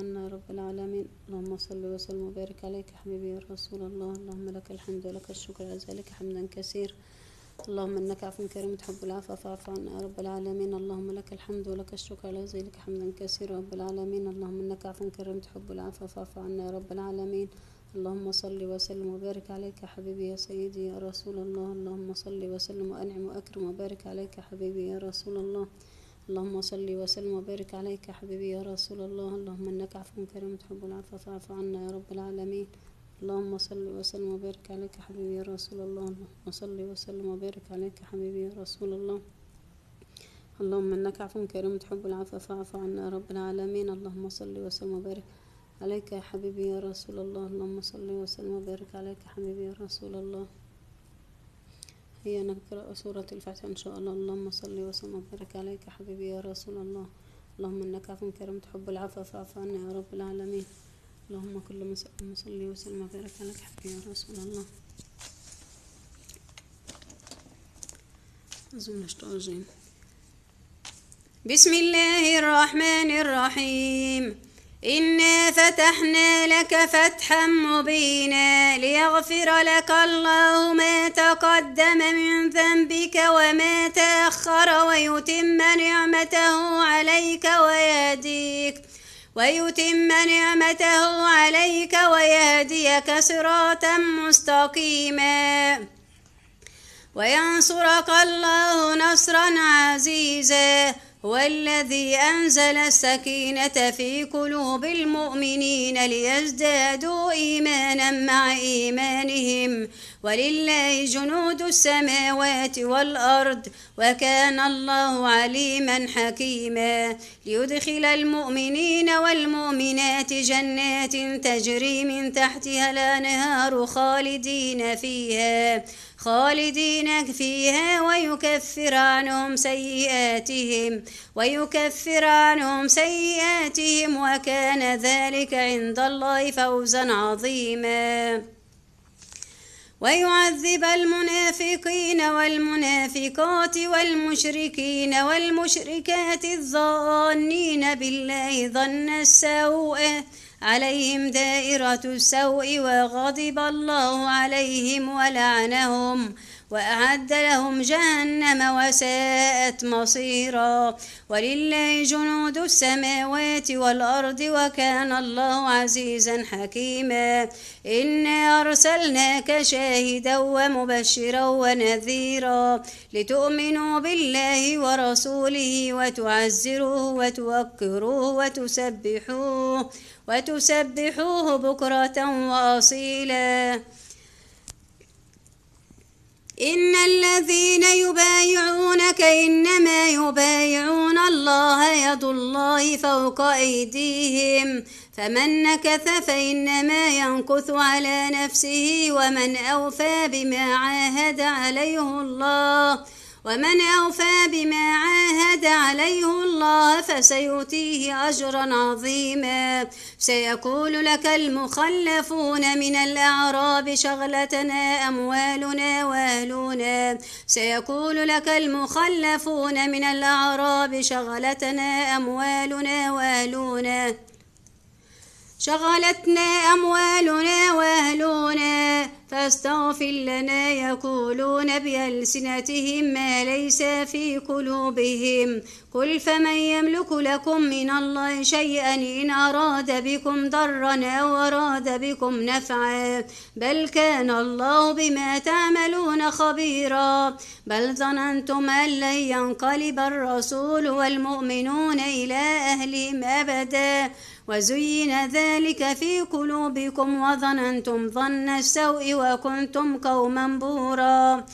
عنا رب العالمين اللهم صل وسلم وبارك عليك حبيبي يا رسول الله اللهم لك الحمد ولك الشكر على ذلك حمدا كثير اللهم انك عفو كريم تحب العفو فاعف عنا يا رب العالمين اللهم لك الحمد ولك الشكر على ذلك حمدا كثير رب العالمين اللهم انك عفو كريم تحب العفو فاعف عنا يا رب العالمين اللهم صل وسلم وبارك عليك حبيبي يا سيدي يا رسول الله اللهم صل وسلم وانعم واكرم وبارك عليك حبيبي يا رسول الله اللهم صل وسلم وبارك عليك يا حبيبي يا رسول الله اللهم انك عفو كريم تحب العفو فاعف عنا يا رب العالمين اللهم صل وسلم وبارك عليك يا حبيبي يا رسول الله اللهم صل وسلم وبارك عليك يا حبيبي يا رسول الله اللهم انك عفو كريم تحب العفو فاعف عنا يا رب العالمين اللهم صل وسلم وبارك عليك يا حبيبي يا رسول الله اللهم صل وسلم وبارك عليك يا حبيبي يا رسول الله هي نقرأ سورة الفاتحة إن شاء الله اللهم صل وسلم وبارك عليك حبيبي يا رسول الله اللهم إنك عفو كرمت حب العفو فاعف عنا يا رب العالمين اللهم كل صل وسلم وبارك عليك حبيبي يا رسول الله أظن بسم الله الرحمن الرحيم إنا فتحنا لك فتحا مبينا ليغفر لك الله ما تقدم من ذنبك وما تأخر ويتم نعمته عليك ويهديك ويتم نعمته عليك ويهديك صراطا مستقيما وينصرك الله نصرا عزيزا هو الذي أنزل السكينة في قلوب المؤمنين ليزدادوا إيمانا مع إيمانهم ولله جنود السماوات والأرض وكان الله عليما حكيما ليدخل المؤمنين والمؤمنات جنات تجري من تحتها الأنهار خالدين فيها خالدين فيها ويكفر عنهم سيئاتهم ويكفر عنهم سيئاتهم وكان ذلك عند الله فوزا عظيما ويعذب المنافقين والمنافقات والمشركين والمشركات الظانين بالله ظن السوء عليهم دائرة السوء وغضب الله عليهم ولعنهم وأعد لهم جهنم وساءت مصيرا ولله جنود السماوات والأرض وكان الله عزيزا حكيما إنا أرسلناك شاهدا ومبشرا ونذيرا لتؤمنوا بالله ورسوله وتعزروه وتوكروه وتسبحوه وتسبحوه بكرة وأصيلا إن الذين يبايعونك إنما يبايعون الله يد الله فوق أيديهم فمن نكث فإنما ينكث على نفسه ومن أوفى بما عاهد عليه الله ومن أوفى بما عاهد عليه الله فسيؤتيه أجرا عظيما سيقول لك المخلفون من الأعراب شغلتنا أموالنا وأهلنا سيقول لك المخلفون من الأعراب شغلتنا أموالنا وأهلنا شغلتنا أموالنا وأهلنا فاستغفر لنا يقولون بألسنتهم ما ليس في قلوبهم قل فمن يملك لكم من الله شيئا إن أراد بكم ضرا أو أراد بكم نفعا بل كان الله بما تعملون خبيرا بل ظننتم أن لن ينقلب الرسول والمؤمنون إلى أهلهم أبدا وزين ذلك في قلوبكم وظننتم ظن السوء وكنتم قوما بورا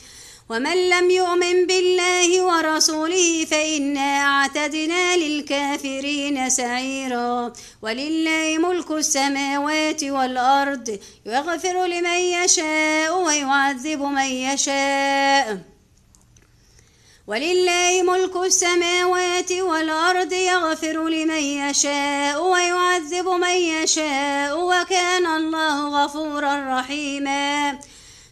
ومن لم يؤمن بالله ورسوله فإنا اعتدنا للكافرين سعيرا ولله ملك السماوات والأرض يغفر لمن يشاء ويعذب من يشاء ولله ملك السماوات والأرض يغفر لمن يشاء ويعذب من يشاء وكان الله غفورا رحيما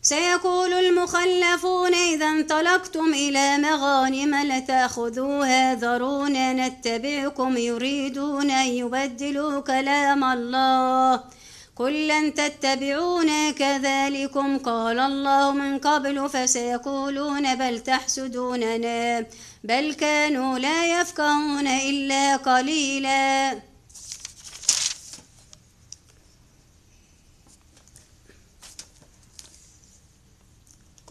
سيقول المخلفون إذا انطلقتم إلى مغانم لتأخذوها ذرونا نتبعكم يريدون أن يبدلوا كلام الله قل لن تتبعونا كذلكم قال الله من قبل فسيقولون بل تحسدوننا بل كانوا لا يفقهون إلا قليلاً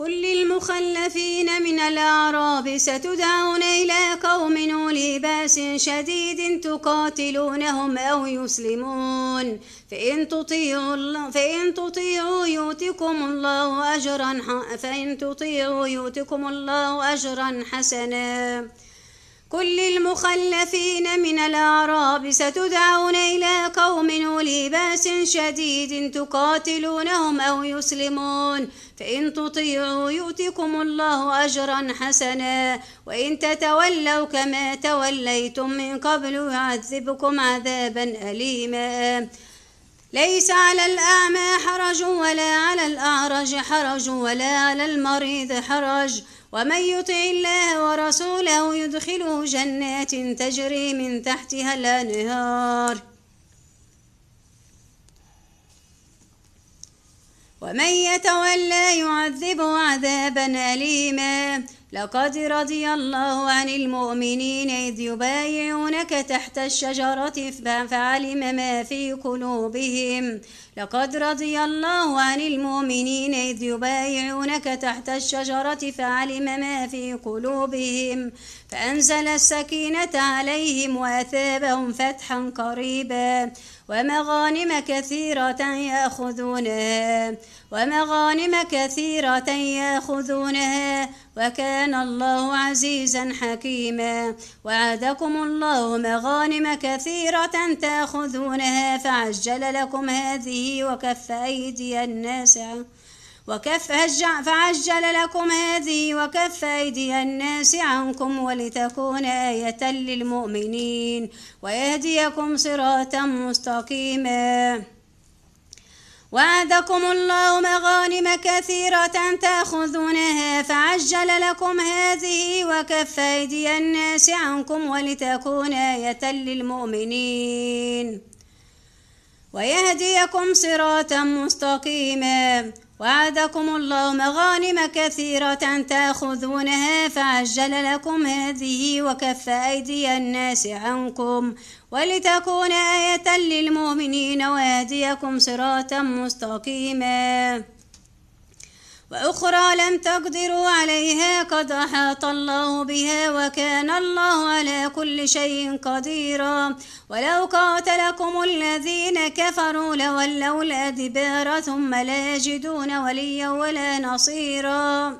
قل للمخلفين من الأعراب ستدعون إلى قوم أولي باس شديد تقاتلونهم أو يسلمون فإن تطيعوا فإن تطيعوا يؤتكم الله أجرا فإن تطيعوا يؤتكم الله أجرا حسنا كل المخلفين من الأعراب ستدعون إلى قوم أولي بأس شديد تقاتلونهم أو يسلمون فإن تطيعوا يؤتكم الله أجرا حسنا وإن تتولوا كما توليتم من قبل يعذبكم عذابا أليما ليس على الأعمى حرج ولا على الأعرج حرج ولا على المريض حرج ومن يطع الله ورسوله يدخله جنات تجري من تحتها الأنهار ومن يتولى يعذبه عذابا أليما لقد رضي الله عن المؤمنين إذ يبايعونك تحت الشجرة فعلم ما في قلوبهم لقد رضي الله عن المؤمنين إذ يبايعونك تحت الشجرة فعلم ما في قلوبهم فأنزل السكينة عليهم وأثابهم فتحا قريبا ومغانم كثيرة يأخذونها ومغانم كثيرة يأخذونها وكان الله عزيزا حكيما وعدكم الله مغانم كثيرة تأخذونها فعجل لكم هذه وكف أيدي الناس عنكم وكف فعجل لكم هذه وكف أيدي الناس عنكم ولتكون آية للمؤمنين ويهديكم صراطا مستقيما وعدكم الله مغانم كثيرة تأخذونها فعجل لكم هذه وكف أيدي الناس عنكم ولتكون آية للمؤمنين ويهديكم صراطا مستقيما وعدكم الله مغانم كثيرة تأخذونها فعجل لكم هذه وكف أيدي الناس عنكم ولتكون آية للمؤمنين ويهديكم صراطا مستقيما وأخرى لم تقدروا عليها قد أحاط الله بها وكان الله على كل شيء قديرا ولو قاتلكم الذين كفروا لولوا الأدبار ثم لا يجدون وليا ولا نصيرا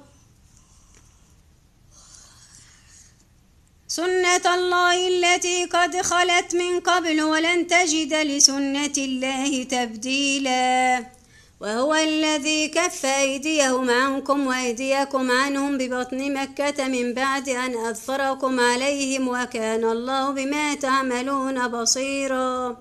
سنة الله التي قد خلت من قبل ولن تجد لسنة الله تبديلاً وهو الذي كف أيديهم عنكم وأيديكم عنهم ببطن مكة من بعد أن أظفركم عليهم وكان الله بما تعملون بصيرا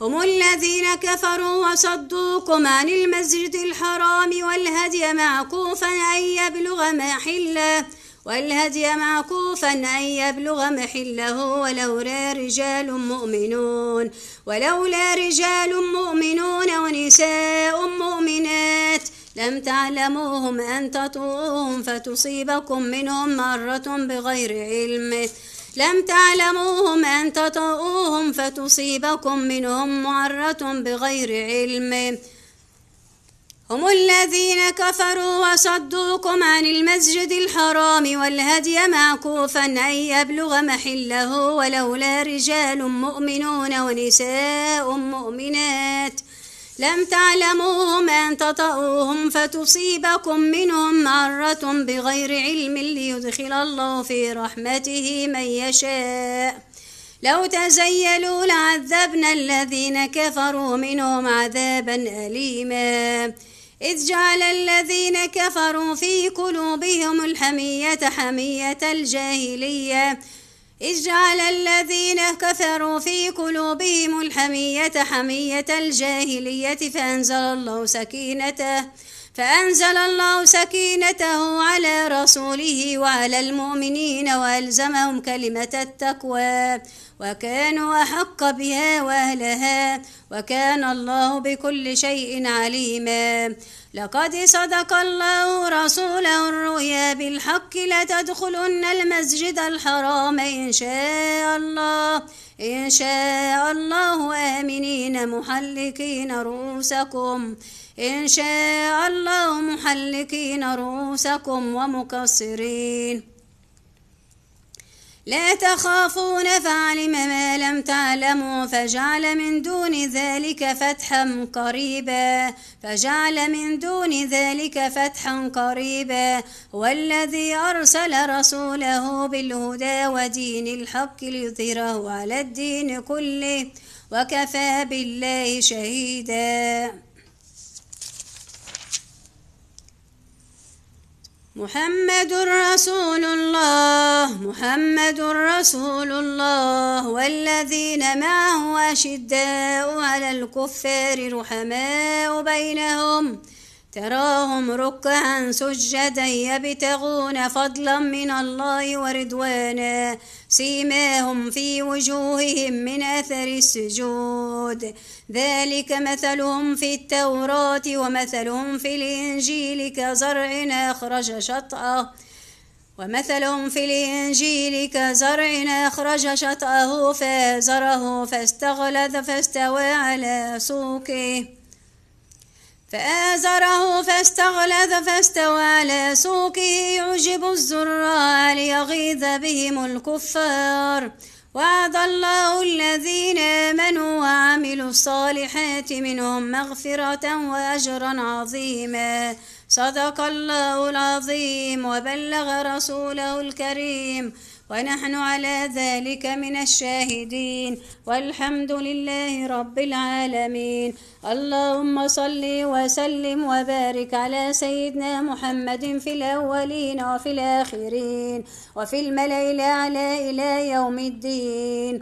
هم الذين كفروا وصدوكم عن المسجد الحرام والهدي معكوفا أن يبلغ محله والهدي معكوفا أن يبلغ محله ولولا رجال مؤمنون ولولا رجال مؤمنون ونساء مؤمنات لم تعلموهم أن تطؤوهم فتصيبكم منهم مرة بغير علم لم تعلموهم أن تطؤوهم فتصيبكم منهم مرة بغير علم هم الذين كفروا وصدوكم عن المسجد الحرام والهدي معكوفا أن يبلغ محله ولولا رجال مؤمنون ونساء مؤمنات لم تعلموهم أن تطؤوهم فتصيبكم منهم معرة بغير علم ليدخل الله في رحمته من يشاء لو تزيلوا لعذبنا الذين كفروا منهم عذابا أليماً إذ جعل الذين كفروا في قلوبهم الحمية حمية الجاهلية إذ جعل الذين كفروا في قلوبهم الحمية حمية الجاهلية فأنزل الله سكينته فأنزل الله سكينته على رسوله وعلى المؤمنين وألزمهم كلمة التقوى وكانوا أحق بها وأهلها وكان الله بكل شيء عليما لقد صدق الله رسوله الرؤيا بالحق لتدخلن المسجد الحرام إن شاء الله إن شاء الله آمنين محلقين رؤوسكم إن شاء الله محلقين رؤوسكم ومكسرين لا تخافون فعلم ما لم تعلموا فجعل من دون ذلك فتحا قريبا فجعل من دون ذلك فتحا قريبا والذي أرسل رسوله بالهدى ودين الحق ليظهره على الدين كله وكفى بالله شهيدا محمد رسول الله محمد رسول الله والذين معه أشداء على الكفار رحماء بينهم تراهم ركعا سجدا يبتغون فضلا من الله ورضوانا سيماهم في وجوههم من اثر السجود ذلك مثلهم في التوراه ومثلهم في الانجيل كزرع اخرج شطاه ومثلهم في الإنجيل كزرع أخرج شطأه فزره فاستغلظ فاستوى على سوقه فآزره فاستغلظ فاستوى على سوقه يعجب الزراع ليغيظ بهم الكفار وعد الله الذين آمنوا وعملوا الصالحات منهم مغفرة وأجرا عظيما صدق الله العظيم وبلغ رسوله الكريم ونحن على ذلك من الشاهدين والحمد لله رب العالمين اللهم صل وسلم وبارك على سيدنا محمد في الأولين وفي الآخرين وفي الملأ الأعلى إلى يوم الدين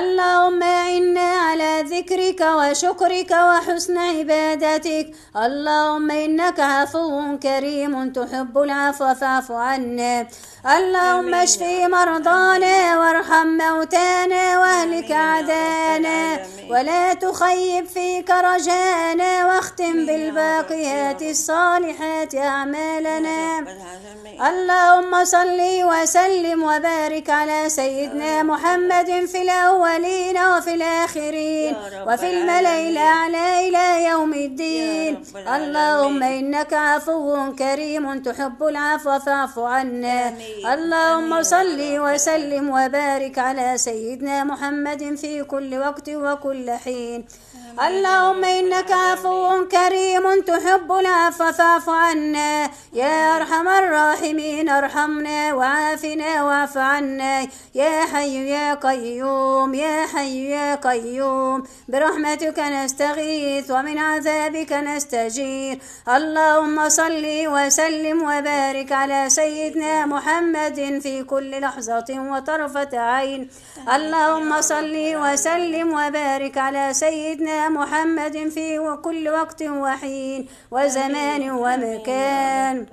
اللهم إنا على ذكرك وشكرك وحسن عبادتك اللهم إنك عفو كريم تحب العفو واعف عنا اللهم اشف مرضانا وارحم موتانا واهلك عدانا ولا تخيب فيك رجانا واختم بالباقيات الصالحات أعمالنا اللهم صل وسلم وبارك على سيدنا محمد في الأولين وفي الآخرين وفي الملأ الأعلى إلى يوم الدين اللهم إنك عفو كريم تحب العفو فاعف عنا اللهم صل وسلم وبارك على سيدنا محمد في كل وقت وكل كل حين اللهم إنك عفو كريم تحب العفو فاعف عنا يا أرحم الراحمين ارحمنا وعافنا واعف عنا يا حي يا قيوم يا حي يا قيوم برحمتك نستغيث ومن عذابك نستجير اللهم صل وسلم وبارك على سيدنا محمد في كل لحظة وطرفة عين اللهم صل وسلم وبارك وبارك على سيدنا محمد في كل وقت وحين وزمان ومكان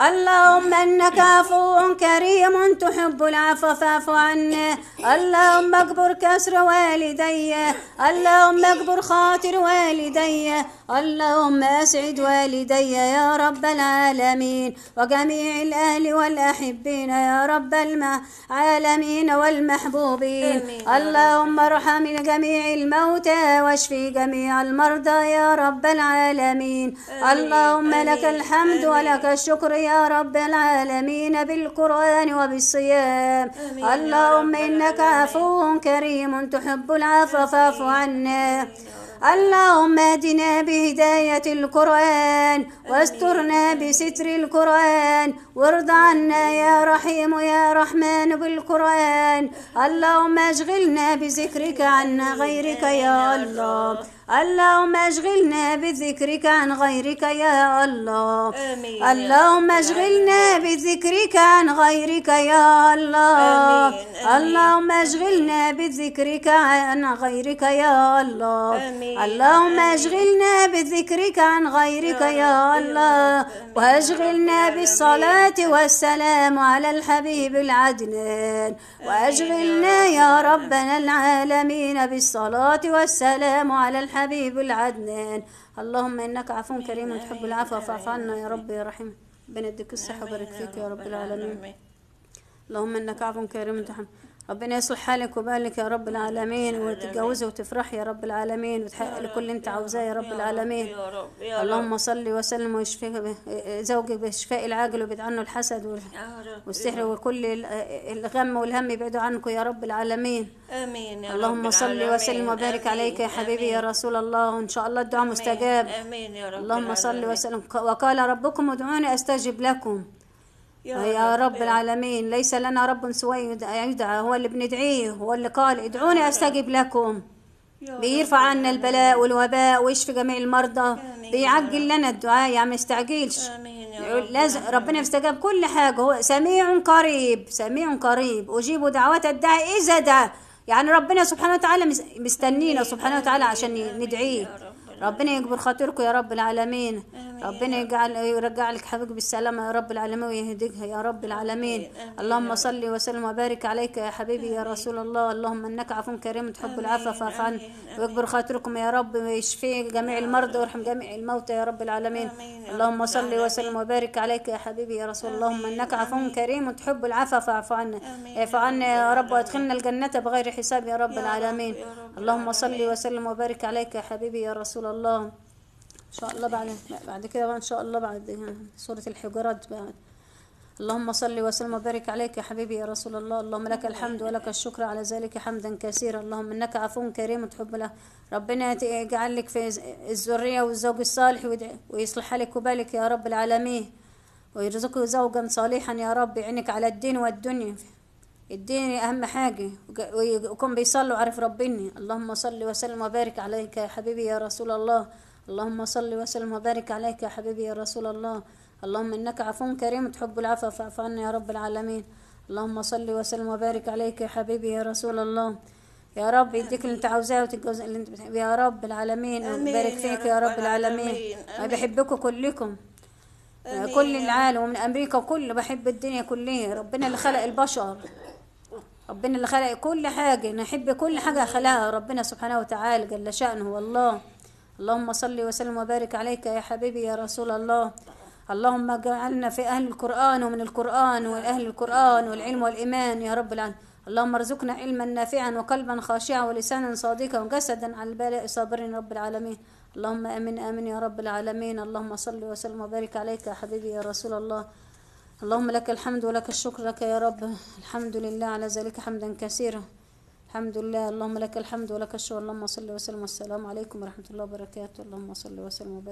اللهم انك عفو كريم تحب العفو فاعف عني اللهم اكبر كسر والدي اللهم اكبر خاطر والدي اللهم اسعد والدي يا رب العالمين وجميع الاهل والاحبين يا رب العالمين والمحبوبين اللهم ارحم جميع الموتى واشفي جميع المرضى يا رب العالمين اللهم لك الحمد ولك الشكر يا رب العالمين بالقرآن وبالصيام آمين اللهم إنك عفو كريم تحب العفو فاعف عنا اللهم اهدنا بهداية القرآن واسترنا بستر القرآن وارض عنا يا رحيم يا رحمن بالقرآن اللهم اشغلنا بذكرك عنا غيرك يا الله اللهم اشغلنا بذكرك عن غيرك يا الله آمين اللهم اشغلنا بذكرك عن غيرك يا الله آمين. اللهم اشغلنا بذكرك عن غيرك يا الله آمين. اللهم اشغلنا بذكرك عن غيرك يا الله واشغلنا بالصلاة والسلام على الحبيب العدنان واشغلنا يا ربنا العالمين بالصلاة والسلام على الحبيب حبيب العدنان اللهم إنك عفو كريم تحب العفو فاعف عنا يا رب يا رحيم بندك الصحة وبارك فيك يا رب العالمين اللهم إنك عفو كريم تحب ربنا يصلح حالك وبالك يا رب العالمين وتتجوزي وتفرحي يا رب العالمين وتحقق لك كل اللي انت عاوزاه يا رب العالمين يا رب يا اللهم صل وسلم ويشفي زوجك بالشفاء العاجل وابعد عنه الحسد والسحر وكل الغم والهم يبعدوا عنكم يا رب العالمين امين يا اللهم صل وسلم وبارك عليك يا حبيبي يا رسول الله وان شاء الله الدعاء مستجاب امين يا رب اللهم صل وسلم وقال ربكم ادعوني استجب لكم يا, يا رب العالمين ليس لنا رب سوى يدعى هو اللي بندعيه هو اللي قال ادعوني استجب لكم بيرفع عنا البلاء والوباء ويشفي جميع المرضى بيعجل لنا الدعاء يعني ما يستعجلش لازم ربنا يستجاب كل حاجة هو سميع قريب سميع قريب أجيب دعوات الداعي إذا دعا يعني ربنا سبحانه وتعالى مستنينا سبحانه وتعالى عشان ندعيه ربنا يكبر خاطركم يا رب العالمين ربنا يجعل يرجع لك حبيبك بالسلامة يا رب العالمين ويهديك يا رب العالمين اللهم صل وسلم وبارك عليك يا حبيبي يا رسول الله اللهم انك عفو كريم تحب العفو فاعف عنا ويكبر خاطركم يا رب ويشفي جميع المرضى ويرحم جميع الموتى يا رب العالمين اللهم صل وسلم وبارك عليك يا حبيبي يا رسول الله اللهم انك عفو كريم تحب العفو فاعف عنا اعف عنا يا رب وادخلنا الجنة بغير حساب يا رب العالمين اللهم صل وسلم وبارك عليك يا حبيبي يا رسول الله الله ان شاء الله بعد بعد كده بقى ان شاء الله بعد سوره الحجرات بقى اللهم صل وسلم وبارك عليك يا حبيبي يا رسول الله اللهم لك الحمد ولك الشكر على ذلك حمدا كثيرا اللهم انك عفو كريم تحب له ربنا يجعل لك في الذريه والزوج الصالح ويصلح لك وبالك يا رب العالمين ويرزقك زوجا صالحا يا رب يعينك على الدين والدنيا اديني اهم حاجة ويكون بيصلي وعارف ربني اللهم صل وسلم وبارك عليك يا حبيبي يا رسول الله اللهم صل وسلم وبارك عليك يا حبيبي يا رسول الله اللهم انك عفو كريم تحب العفو فاعف عنا يا رب العالمين اللهم صل وسلم وبارك عليك يا حبيبي يا رسول الله يا رب يديك اللي انت عاوزاه وتتجوز اللي انت بتحب يا رب العالمين وبارك فيك يا رب العالمين انا بحبكم كلكم كل العالم ومن امريكا كله بحب الدنيا كلها ربنا اللي خلق البشر ربنا اللي خلق كل حاجة نحب كل حاجة خلقها ربنا سبحانه وتعالى جل شأنه والله اللهم صل وسلم وبارك عليك يا حبيبي يا رسول الله اللهم اجعلنا في أهل القرآن ومن القرآن وأهل القرآن والعلم والإيمان يا رب العالمين اللهم ارزقنا علما نافعا وقلبا خاشعا ولسانا صادقا وجسدا على البلاء صابرين رب العالمين اللهم امين امين يا رب العالمين اللهم صل وسلم وبارك عليك يا حبيبي يا رسول الله اللهم لك الحمد ولك الشكر لك يا رب الحمد لله على ذلك حمدا كثيرا الحمد لله اللهم لك الحمد ولك الشكر اللهم صل وسلم والسلام عليكم ورحمة الله وبركاته اللهم صل وسلم وبارك